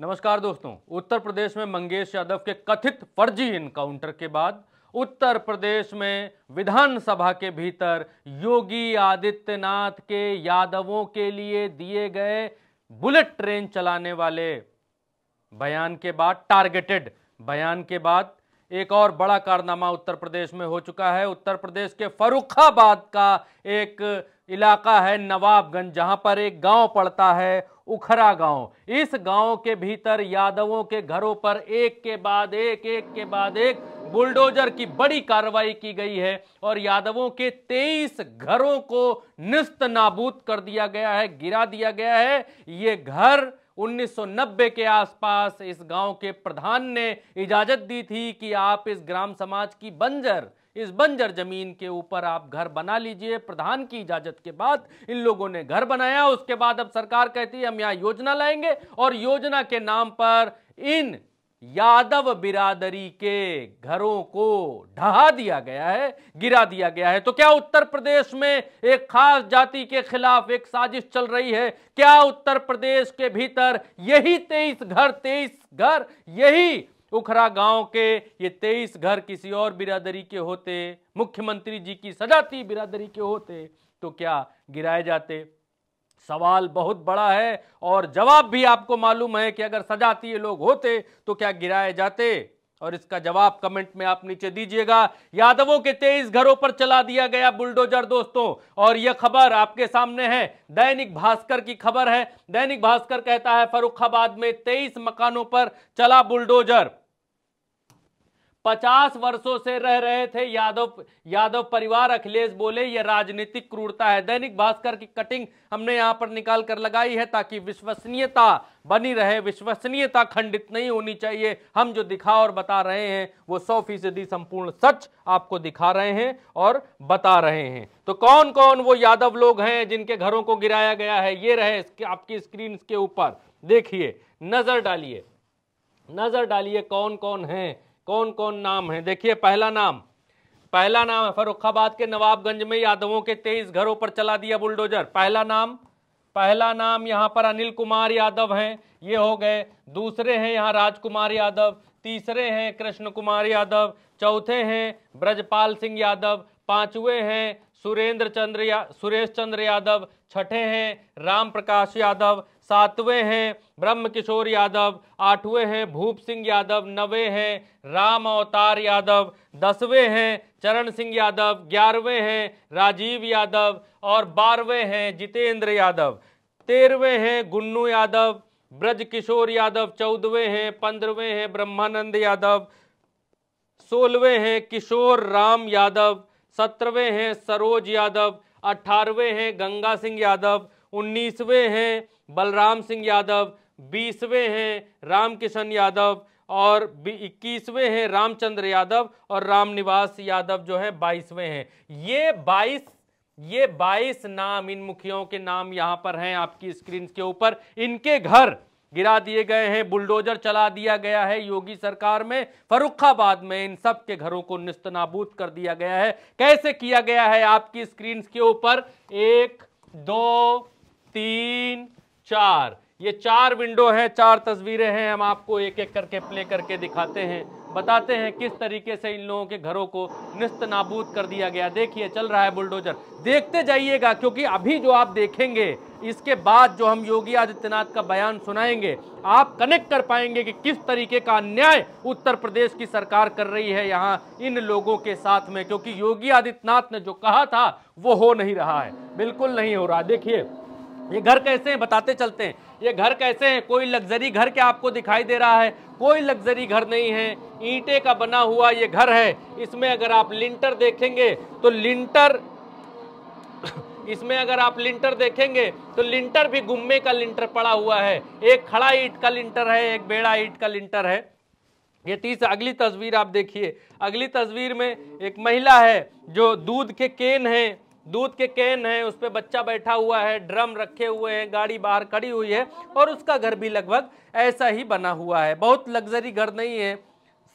नमस्कार दोस्तों उत्तर प्रदेश में मंगेश यादव के कथित फर्जी इनकाउंटर के बाद उत्तर प्रदेश में विधानसभा के भीतर योगी आदित्यनाथ के यादवों के लिए दिए गए बुलेट ट्रेन चलाने वाले बयान के बाद टारगेटेड बयान के बाद एक और बड़ा कारनामा उत्तर प्रदेश में हो चुका है उत्तर प्रदेश के फरुखाबाद का एक इलाका है नवाबगंज जहां पर एक गांव पड़ता है उखरा गांव इस गांव के भीतर यादवों के घरों पर एक के बाद एक एक के बाद एक बुलडोजर की बड़ी कार्रवाई की गई है और यादवों के 23 घरों को निस्त नाबूद कर दिया गया है गिरा दिया गया है ये घर 1990 के आसपास इस गांव के प्रधान ने इजाजत दी थी कि आप इस ग्राम समाज की बंजर इस बंजर जमीन के ऊपर आप घर बना लीजिए प्रधान की इजाजत के बाद इन लोगों ने घर बनाया उसके बाद अब सरकार कहती है हम यहां योजना लाएंगे और योजना के नाम पर इन यादव बिरादरी के घरों को ढहा दिया गया है गिरा दिया गया है तो क्या उत्तर प्रदेश में एक खास जाति के खिलाफ एक साजिश चल रही है क्या उत्तर प्रदेश के भीतर यही तेईस घर तेईस घर यही उखरा गांव के ये तेईस घर किसी और बिरादरी के होते मुख्यमंत्री जी की सजाती बिरादरी के होते तो क्या गिराए जाते सवाल बहुत बड़ा है और जवाब भी आपको मालूम है कि अगर सजातीय लोग होते तो क्या गिराए जाते और इसका जवाब कमेंट में आप नीचे दीजिएगा यादवों के तेईस घरों पर चला दिया गया बुलडोजर दोस्तों और यह खबर आपके सामने है दैनिक भास्कर की खबर है दैनिक भास्कर कहता है फरुखाबाद में तेईस मकानों पर चला बुलडोजर पचास वर्षों से रह रहे थे यादव यादव परिवार अखिलेश बोले यह राजनीतिक क्रूरता है दैनिक भास्कर की कटिंग हमने यहां पर निकाल कर लगाई है ताकि विश्वसनीयता बनी रहे विश्वसनीयता खंडित नहीं होनी चाहिए हम जो दिखा और बता रहे हैं वो सौ फीसदी संपूर्ण सच आपको दिखा रहे हैं और बता रहे हैं तो कौन कौन वो यादव लोग हैं जिनके घरों को गिराया गया है ये रहे आपकी स्क्रीन के ऊपर देखिए नजर डालिए नजर डालिए कौन कौन है कौन कौन नाम है देखिए पहला नाम पहला नाम है फरुखाबाद के नवाबगंज में यादवों के तेईस घरों पर चला दिया बुलडोजर पहला नाम पहला नाम यहाँ पर अनिल कुमार यादव हैं ये हो गए दूसरे हैं यहाँ राजकुमार यादव तीसरे हैं कृष्ण कुमार यादव चौथे हैं ब्रजपाल सिंह यादव पांचवे हैं सुरेंद्र चंद्र या सुरेश चंद्र यादव छठे हैं राम प्रकाश यादव सातवें हैं ब्रह्म किशोर यादव आठवें हैं भूप सिंह यादव नवे हैं राम अवतार यादव दसवें हैं चरण सिंह यादव ग्यारहवें हैं राजीव यादव और बारहवें हैं जितेंद्र यादव तेरहवें हैं गुन्नू यादव ब्रज किशोर यादव चौदहवें हैं पंद्रहवें हैं ब्रह्मानंद यादव सोलहवें हैं किशोर राम यादव सत्रहवें हैं सरोज यादव अठारहवें हैं गंगा सिंह यादव उन्नीसवें हैं बलराम सिंह यादव बीसवें हैं रामकिशन यादव और इक्कीसवें हैं रामचंद्र यादव और रामनिवास यादव जो है बाईसवें हैं ये बाईस ये बाईस नाम इन मुखियों के नाम यहाँ पर हैं आपकी स्क्रीन के ऊपर इनके घर गिरा दिए गए हैं बुलडोजर चला दिया गया है योगी सरकार में फरुखाबाद में इन सब के घरों को निस्तनाबूत कर दिया गया है कैसे किया गया है आपकी स्क्रीन के ऊपर एक दो तीन चार ये चार विंडो हैं चार तस्वीरें हैं हम आपको एक एक करके प्ले करके दिखाते हैं बताते हैं किस तरीके से इन लोगों के घरों को निस्त नाबूद कर दिया गया देखिए चल रहा है बुलडोजर देखते जाइएगा क्योंकि अभी जो आप देखेंगे इसके बाद जो हम योगी आदित्यनाथ का बयान सुनाएंगे आप कनेक्ट कर पाएंगे कि किस तरीके का अन्याय उत्तर प्रदेश की सरकार कर रही है यहाँ इन लोगों के साथ में क्योंकि योगी आदित्यनाथ ने जो कहा था वो हो नहीं रहा है बिल्कुल नहीं हो रहा देखिए ये घर कैसे हैं बताते चलते हैं ये घर कैसे हैं कोई लग्जरी घर क्या आपको दिखाई दे रहा है कोई लग्जरी घर नहीं है ईंटे का बना हुआ ये घर है इसमें अगर आप लिंटर देखेंगे तो लिंटर इसमें अगर आप लिंटर देखेंगे तो लिंटर भी गुम्मे का लिंटर पड़ा हुआ है एक खड़ा ईट का लिंटर है एक बेड़ा ईट का लिंटर है ये तीस अगली तस्वीर आप देखिए अगली तस्वीर में एक महिला है जो दूध के केन हैं दूध के कैन है उस पर बच्चा बैठा हुआ है ड्रम रखे हुए हैं गाड़ी बाहर खड़ी हुई है और उसका घर भी लगभग ऐसा ही बना हुआ है बहुत लग्जरी घर नहीं है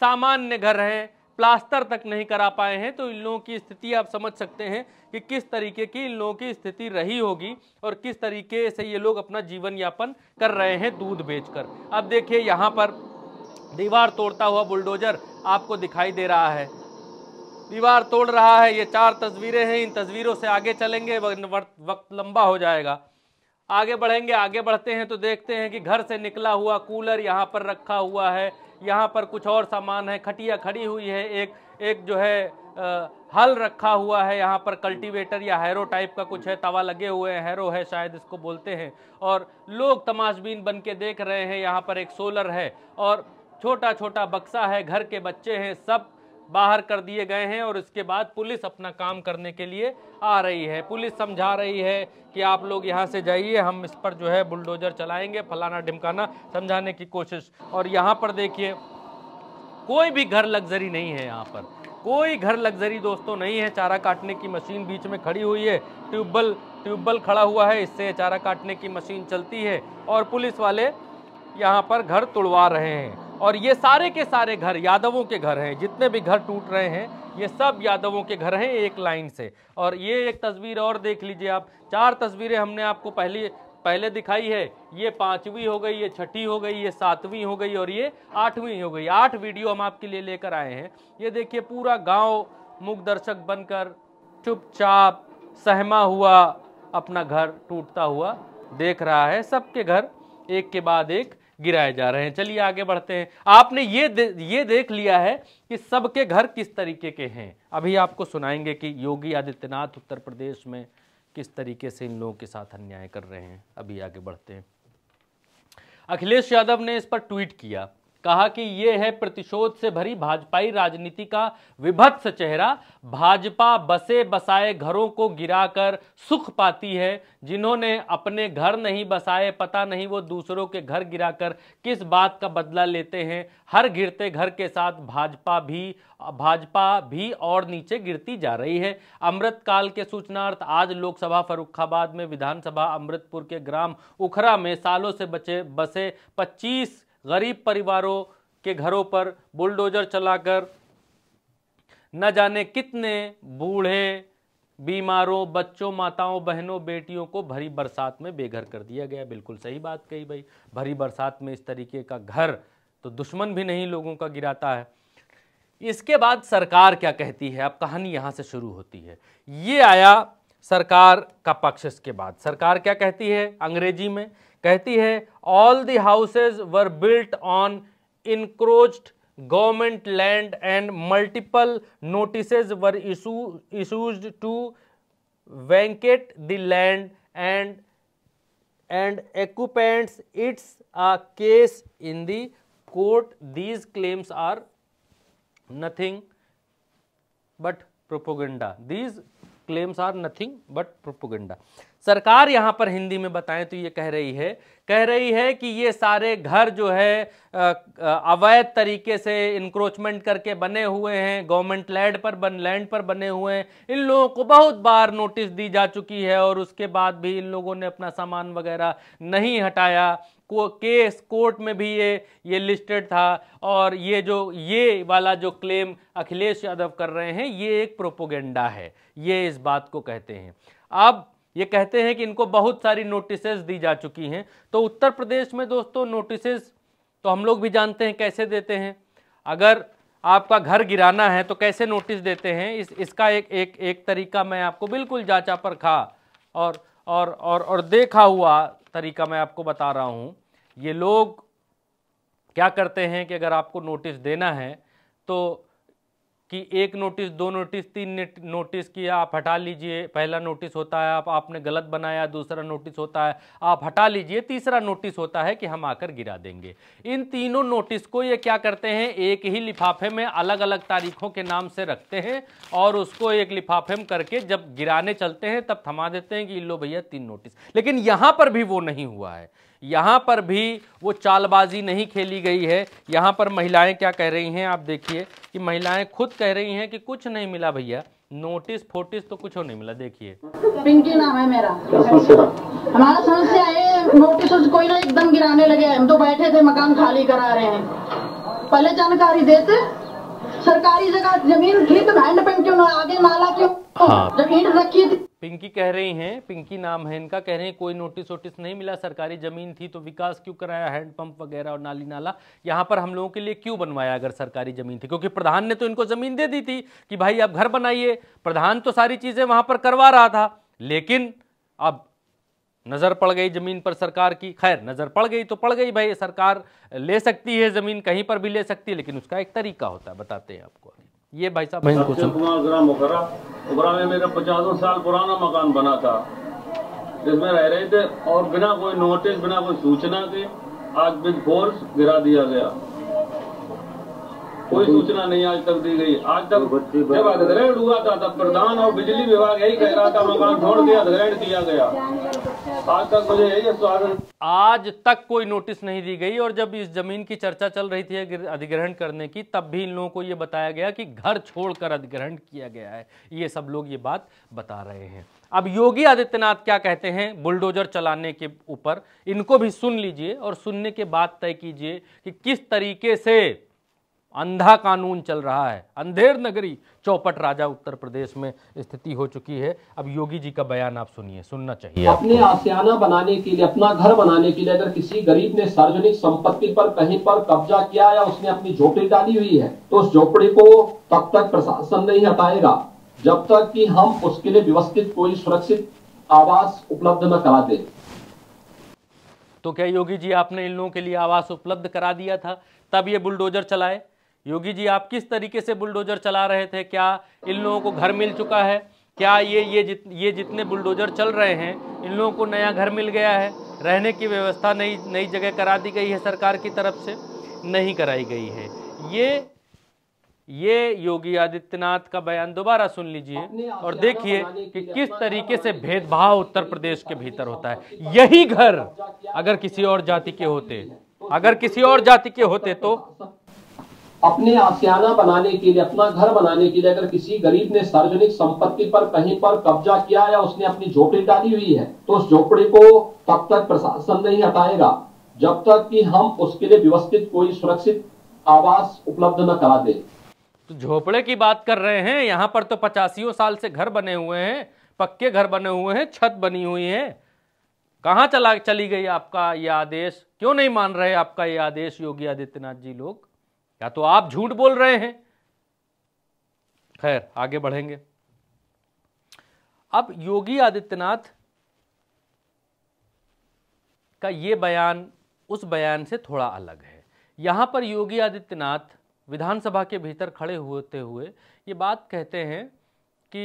सामान्य घर है प्लास्टर तक नहीं करा पाए हैं तो इन लोगों की स्थिति आप समझ सकते हैं कि किस तरीके की इन लोगों की स्थिति रही होगी और किस तरीके से ये लोग अपना जीवन यापन कर रहे हैं दूध बेचकर अब देखिए यहाँ पर दीवार तोड़ता हुआ बुलडोजर आपको दिखाई दे रहा है दीवार तोड़ रहा है ये चार तस्वीरें हैं इन तस्वीरों से आगे चलेंगे वक्त लंबा हो जाएगा आगे बढ़ेंगे आगे बढ़ते हैं तो देखते हैं कि घर से निकला हुआ कूलर यहाँ पर रखा हुआ है यहाँ पर कुछ और सामान है खटिया खड़ी हुई है एक एक जो है आ, हल रखा हुआ है यहाँ पर कल्टीवेटर या हैरो टाइप का कुछ है तवा लगे हुए हैं हैरो है शायद इसको बोलते हैं और लोग तमाशबीन बन के देख रहे हैं यहाँ पर एक सोलर है और छोटा छोटा बक्सा है घर के बच्चे हैं सब बाहर कर दिए गए हैं और इसके बाद पुलिस अपना काम करने के लिए आ रही है पुलिस समझा रही है कि आप लोग यहाँ से जाइए हम इस पर जो है बुलडोजर चलाएंगे फलाना ढिमकाना समझाने की कोशिश और यहाँ पर देखिए कोई भी घर लग्जरी नहीं है यहाँ पर कोई घर लग्जरी दोस्तों नहीं है चारा काटने की मशीन बीच में खड़ी हुई है ट्यूबवेल ट्यूबवेल खड़ा हुआ है इससे चारा काटने की मशीन चलती है और पुलिस वाले यहाँ पर घर तुड़वा रहे हैं और ये सारे के सारे घर यादवों के घर हैं जितने भी घर टूट रहे हैं ये सब यादवों के घर हैं एक लाइन से और ये एक तस्वीर और देख लीजिए आप चार तस्वीरें हमने आपको पहले पहले दिखाई है ये पाँचवीं हो गई ये छठी हो गई ये सातवीं हो गई और ये आठवीं हो गई आठ वीडियो हम आपके लिए लेकर आए हैं ये देखिए पूरा गाँव मुख दर्शक बनकर चुपचाप सहमा हुआ अपना घर टूटता हुआ देख रहा है सबके घर एक के बाद एक गिराए जा रहे हैं चलिए आगे बढ़ते हैं आपने ये दे, ये देख लिया है कि सबके घर किस तरीके के हैं अभी आपको सुनाएंगे कि योगी आदित्यनाथ उत्तर प्रदेश में किस तरीके से इन लोगों के साथ अन्याय कर रहे हैं अभी आगे बढ़ते हैं अखिलेश यादव ने इस पर ट्वीट किया कहा कि ये है प्रतिशोध से भरी भाजपाई राजनीति का विभत्स चेहरा भाजपा बसे बसाए घरों को गिराकर सुख पाती है जिन्होंने अपने घर नहीं बसाए पता नहीं वो दूसरों के घर गिराकर किस बात का बदला लेते हैं हर गिरते घर के साथ भाजपा भी भाजपा भी और नीचे गिरती जा रही है अमृतकाल के सूचनार्थ आज लोकसभा फरुखाबाद में विधानसभा अमृतपुर के ग्राम उखरा में सालों से बचे बसे पच्चीस गरीब परिवारों के घरों पर बुलडोजर चलाकर न जाने कितने बूढ़े बीमारों बच्चों माताओं बहनों बेटियों को भरी बरसात में बेघर कर दिया गया बिल्कुल सही बात कही भाई भरी बरसात में इस तरीके का घर तो दुश्मन भी नहीं लोगों का गिराता है इसके बाद सरकार क्या कहती है अब कहानी यहाँ से शुरू होती है ये आया सरकार का पक्ष इसके बाद सरकार क्या कहती है अंग्रेजी में कहती है all the houses were built on encroached government land and multiple notices were issues to vacate the land and and expands it's a case in the court these claims are nothing but propaganda these claims are nothing but propaganda सरकार यहाँ पर हिंदी में बताएं तो ये कह रही है कह रही है कि ये सारे घर जो है अवैध तरीके से इंक्रोचमेंट करके बने हुए हैं गवर्नमेंट लैंड पर बन लैंड पर बने हुए हैं इन लोगों को बहुत बार नोटिस दी जा चुकी है और उसके बाद भी इन लोगों ने अपना सामान वगैरह नहीं हटाया केस कोर्ट में भी ये ये लिस्टेड था और ये जो ये वाला जो क्लेम अखिलेश यादव कर रहे हैं ये एक प्रोपोगेंडा है ये इस बात को कहते हैं अब ये कहते हैं कि इनको बहुत सारी नोटिसेस दी जा चुकी हैं तो उत्तर प्रदेश में दोस्तों नोटिसेस तो हम लोग भी जानते हैं कैसे देते हैं अगर आपका घर गिराना है तो कैसे नोटिस देते हैं इस इसका एक एक एक तरीका मैं आपको बिल्कुल जाचा पर खा और और और और देखा हुआ तरीका मैं आपको बता रहा हूँ ये लोग क्या करते हैं कि अगर आपको नोटिस देना है तो कि एक नोटिस दो नोटिस तीन नोटिस किया आप हटा लीजिए पहला नोटिस होता है आप आपने गलत बनाया दूसरा नोटिस होता है आप हटा लीजिए तीसरा नोटिस होता है कि हम आकर गिरा देंगे इन तीनों नोटिस को ये क्या करते हैं एक ही लिफाफे में अलग अलग तारीखों के नाम से रखते हैं और उसको एक लिफाफे में करके जब गिराने चलते हैं तब थमा देते हैं कि लो भैया तीन नोटिस लेकिन यहाँ पर भी वो नहीं हुआ है यहाँ पर भी वो चालबाजी नहीं खेली गई है यहाँ पर महिलाएं क्या कह रही हैं आप देखिए कि महिलाएं खुद कह रही हैं कि कुछ नहीं मिला भैया नोटिस फोटिस तो कुछ नहीं मिला देखिए पिंकी नाम है मेरा हमारा समस्या है नोटिस कोई ना एकदम गिराने लगे हम तो बैठे थे मकान खाली करा रहे हैं पहले जानकारी देते सरकारी जगह जमीन थी तो हैंड पेंट क्यों आगे नाला क्यों हाँ। जब ईट रखी थी पिंकी कह रही हैं पिंकी नाम है इनका कह रहे हैं कोई नोटिस वोटिस नहीं मिला सरकारी ज़मीन थी तो विकास क्यों कराया हैंडपंप वगैरह और नाली नाला यहाँ पर हम लोगों के लिए क्यों बनवाया अगर सरकारी ज़मीन थी क्योंकि प्रधान ने तो इनको ज़मीन दे दी थी कि भाई आप घर बनाइए प्रधान तो सारी चीज़ें वहां पर करवा रहा था लेकिन अब नज़र पड़ गई ज़मीन पर सरकार की खैर नज़र पड़ गई तो पड़ गई भाई सरकार ले सकती है ज़मीन कहीं पर भी ले सकती है लेकिन उसका एक तरीका होता है बताते हैं आपको ये भाई साहब में मेरा पचासों साल पुराना मकान बना था जिसमें रह रहे थे और बिना कोई नोटिस बिना कोई सूचना के आज बिग फोर्स गिरा दिया गया कोई सूचना नहीं आज तक दी गई आज तक जब अधिग्रहण हुआ था तब प्रधान और बिजली विभाग यही कह रहा था मकान छोड़ के अधिग्रहण किया गया आज तक मुझे यही स्वागत आज तक कोई नोटिस नहीं दी गई और जब इस जमीन की चर्चा चल रही थी अधिग्रहण करने की तब भी इन लोगों को ये बताया गया कि घर छोड़कर अधिग्रहण किया गया है ये सब लोग ये बात बता रहे हैं अब योगी आदित्यनाथ क्या कहते हैं बुलडोजर चलाने के ऊपर इनको भी सुन लीजिए और सुनने के बाद तय कीजिए कि किस तरीके से अंधा कानून चल रहा है अंधेर नगरी चौपट राजा उत्तर प्रदेश में स्थिति हो चुकी है अब योगी जी का बयान आप सुनिए सुनना चाहिए अपने आसियाना बनाने के लिए अपना घर बनाने के लिए अगर किसी गरीब ने सार्वजनिक संपत्ति पर कहीं पर कब्जा किया या उसने अपनी झोपड़ी डाली हुई है तो उस झोपड़ी को तब तक प्रशासन नहीं हटाएगा जब तक कि हम उसके लिए व्यवस्थित कोई सुरक्षित आवास उपलब्ध न करा दे तो क्या योगी जी आपने इन लोगों के लिए आवास उपलब्ध करा दिया था तब ये बुलडोजर चलाए योगी जी आप किस तरीके से बुलडोजर चला रहे थे क्या इन लोगों को घर मिल चुका है क्या ये ये जित ये जितने बुलडोजर चल रहे हैं इन लोगों को नया घर मिल गया है रहने की व्यवस्था नई नई जगह करा दी गई है सरकार की तरफ से नहीं कराई गई है ये ये योगी आदित्यनाथ का बयान दोबारा सुन लीजिए और देखिए कि किस तरीके से भेदभाव उत्तर प्रदेश के भीतर होता है यही घर अगर किसी और तो, जाति के होते अगर किसी और जाति के होते तो अपने आसियाना बनाने के लिए अपना घर बनाने के लिए अगर किसी गरीब ने सार्वजनिक संपत्ति पर कहीं पर कब्जा किया या उसने अपनी झोपड़ी डाली हुई है तो उस झोपड़ी को तब तक प्रशासन नहीं हटाएगा जब तक कि हम उसके लिए व्यवस्थित कोई सुरक्षित आवास उपलब्ध न करा दे तो झोपड़े की बात कर रहे हैं यहाँ पर तो पचासियों साल से घर बने हुए हैं पक्के घर बने हुए हैं छत बनी हुई है कहाँ चला चली गई आपका ये आदेश क्यों नहीं मान रहे आपका ये आदेश योगी आदित्यनाथ जी लोग या तो आप झूठ बोल रहे हैं खैर आगे बढ़ेंगे अब योगी आदित्यनाथ का ये बयान उस बयान से थोड़ा अलग है यहाँ पर योगी आदित्यनाथ विधानसभा के भीतर खड़े होते हुए ये बात कहते हैं कि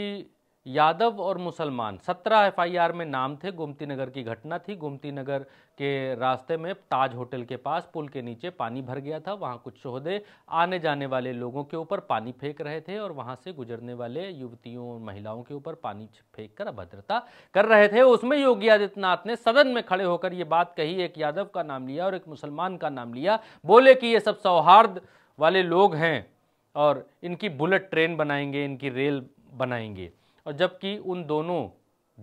यादव और मुसलमान सत्रह एफआईआर में नाम थे गोमती नगर की घटना थी गोमती नगर के रास्ते में ताज होटल के पास पुल के नीचे पानी भर गया था वहां कुछ शोहदे आने जाने वाले लोगों के ऊपर पानी फेंक रहे थे और वहां से गुजरने वाले युवतियों और महिलाओं के ऊपर पानी फेंक कर अभद्रता कर रहे थे उसमें योगी आदित्यनाथ ने सदन में खड़े होकर ये बात कही एक यादव का नाम लिया और एक मुसलमान का नाम लिया बोले कि ये सब सौहार्द वाले लोग हैं और इनकी बुलेट ट्रेन बनाएंगे इनकी रेल बनाएंगे और जबकि उन दोनों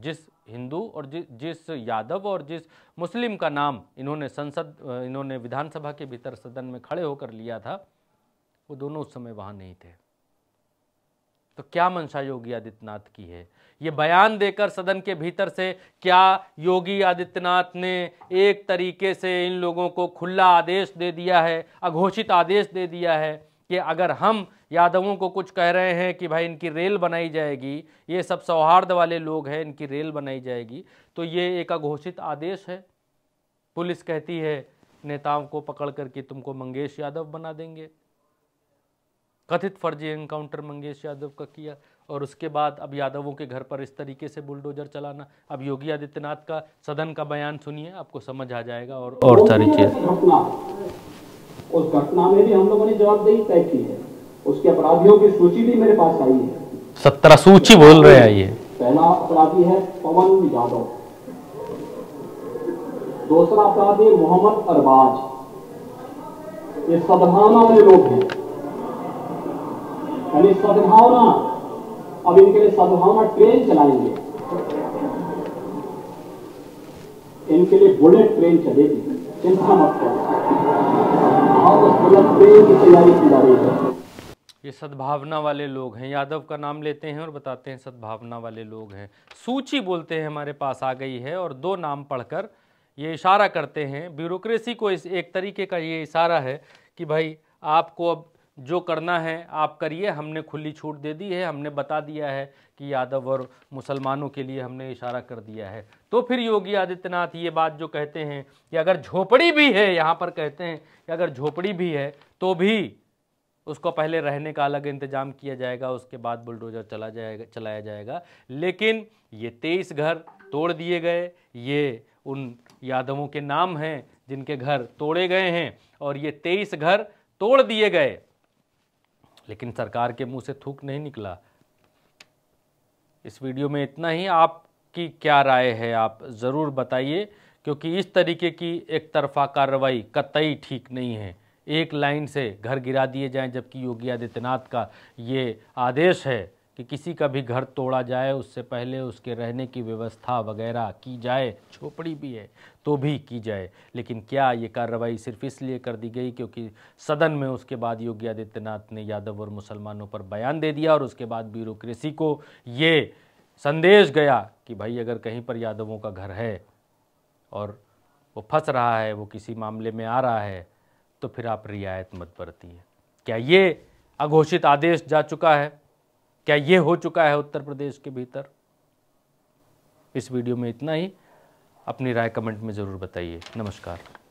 जिस हिंदू और जि, जिस यादव और जिस मुस्लिम का नाम इन्होंने संसद इन्होंने विधानसभा के भीतर सदन में खड़े होकर लिया था वो दोनों उस समय वहाँ नहीं थे तो क्या मंशा योगी आदित्यनाथ की है ये बयान देकर सदन के भीतर से क्या योगी आदित्यनाथ ने एक तरीके से इन लोगों को खुला आदेश दे दिया है अघोषित आदेश दे दिया है कि अगर हम यादवों को कुछ कह रहे हैं कि भाई इनकी रेल बनाई जाएगी ये सब सौहार्द वाले लोग हैं इनकी रेल बनाई जाएगी तो ये एक अघोषित आदेश है पुलिस कहती है नेताओं को पकड़ करके तुमको मंगेश यादव बना देंगे कथित फर्जी एनकाउंटर मंगेश यादव का किया और उसके बाद अब यादवों के घर पर इस तरीके से बुलडोजर चलाना अब योगी आदित्यनाथ का सदन का बयान सुनिए आपको समझ आ जाएगा और और सारी चीज़ उस घटना में भी हम लोगों ने जवाबदेही तय की है उसके अपराधियों की सूची भी मेरे पास आई है सत्रह सूची बोल रहे हैं ये पहला अपराधी है पवन यादव दूसरा अपराधी मोहम्मद अरबाज ये सद्भावना वाले लोग हैं यानी सदभावना अब इनके लिए सदभावना ट्रेन चलाएंगे इनके लिए बुलेट ट्रेन चलेगी चिंता मत करो ये सद्भावना वाले लोग हैं यादव का नाम लेते हैं और बताते हैं सद्भावना वाले लोग हैं सूची बोलते हैं हमारे पास आ गई है और दो नाम पढ़कर ये इशारा करते हैं ब्यूरोक्रेसी को इस एक तरीके का ये इशारा है कि भाई आपको अब जो करना है आप करिए हमने खुली छूट दे दी है हमने बता दिया है कि यादव और मुसलमानों के लिए हमने इशारा कर दिया है तो फिर योगी आदित्यनाथ ये बात जो कहते हैं कि अगर झोपड़ी भी है यहाँ पर कहते हैं कि अगर झोपड़ी भी है तो भी उसको पहले रहने का अलग इंतजाम किया जाएगा उसके बाद बुलडोजर चला जाएगा चलाया जाएगा लेकिन ये तेईस घर तोड़ दिए गए ये उन यादवों के नाम हैं जिनके घर तोड़े गए हैं और ये तेईस घर तोड़ दिए गए लेकिन सरकार के मुंह से थूक नहीं निकला इस वीडियो में इतना ही आपकी क्या राय है आप ज़रूर बताइए क्योंकि इस तरीके की एक तरफा कार्रवाई कतई ठीक नहीं है एक लाइन से घर गिरा दिए जाएं जबकि योगी आदित्यनाथ का ये आदेश है कि किसी का भी घर तोड़ा जाए उससे पहले उसके रहने की व्यवस्था वगैरह की जाए झोपड़ी भी है तो भी की जाए लेकिन क्या ये कार्रवाई सिर्फ इसलिए कर दी गई क्योंकि सदन में उसके बाद योगी आदित्यनाथ ने यादव और मुसलमानों पर बयान दे दिया और उसके बाद ब्यूरोक्रेसी को ये संदेश गया कि भाई अगर कहीं पर यादवों का घर है और वो फंस रहा है वो किसी मामले में आ रहा है तो फिर आप रियायत मत बरती क्या ये अघोषित आदेश जा चुका है क्या ये हो चुका है उत्तर प्रदेश के भीतर इस वीडियो में इतना ही अपनी राय कमेंट में ज़रूर बताइए नमस्कार